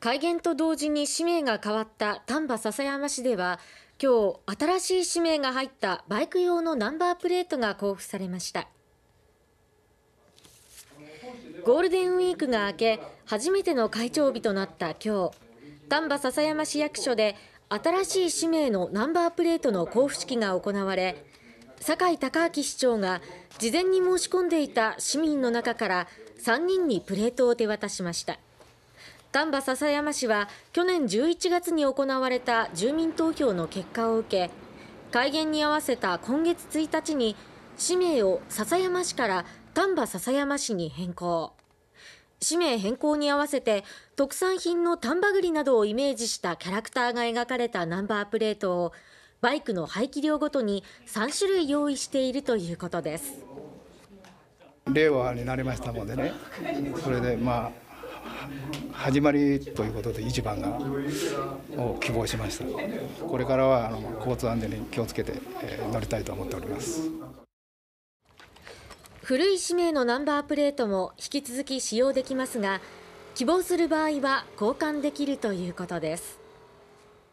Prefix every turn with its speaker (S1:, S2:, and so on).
S1: 改元と同時に氏名が変わった丹波篠山市では今日新しい氏名が入ったバイク用のナンバープレートが交付されましたゴールデンウィークが明け初めての会長日となった今日丹波篠山市役所で新しい氏名のナンバープレートの交付式が行われ酒井孝明市長が事前に申し込んでいた市民の中から3人にプレートを手渡しました。丹波篠山市は去年11月に行われた住民投票の結果を受け改元に合わせた今月1日に氏名を篠山市から丹波篠山市に変更氏名変更に合わせて特産品の丹波栗などをイメージしたキャラクターが描かれたナンバープレートをバイクの排気量ごとに3種類用意しているということです
S2: 令和になりましたのでねそれでまあ始まりということで一番がを希望しましたこれからはあの交通安全に気をつけて、えー、乗りたいと思っております
S1: 古い氏名のナンバープレートも引き続き使用できますが希望する場合は交換できるということです